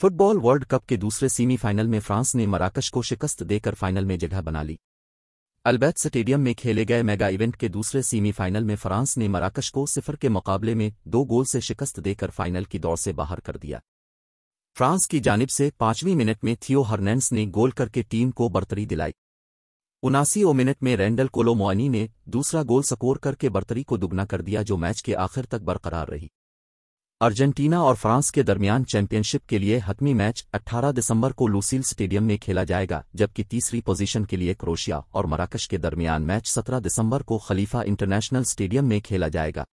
football world cup के दूसरे semifinal में फ्रांस ने मराकश को शिकस्त देकर फाइनल में जगह बना ली अल्बैथ स्टेडियम में खेले गए मेगा इवेंट के दूसरे सेमीफाइनल में फ्रांस ने मराकश को सिफर के मुकाबले में दो गोल से शिकस्त देकर फाइनल की दौड़ से बाहर कर दिया फ्रांस की जानब से पांचवीं मिनट में थियो हर्नेंस ने गोल करके टीम को बर्तरी दिलाई उनासीओ मिनट में रैंडल कोलोमोनी ने दूसरा गोल स्कोर करके बर्तरी को दुगना कर दिया जो मैच के आखिर तक बरकरार रही अर्जेंटीना और फ्रांस के दरमियान चैंपियनशिप के लिए हतमी मैच 18 दिसंबर को लूसील स्टेडियम में खेला जाएगा जबकि तीसरी पोजीशन के लिए क्रोशिया और मराकश के दरमियान मैच 17 दिसंबर को खलीफा इंटरनेशनल स्टेडियम में खेला जाएगा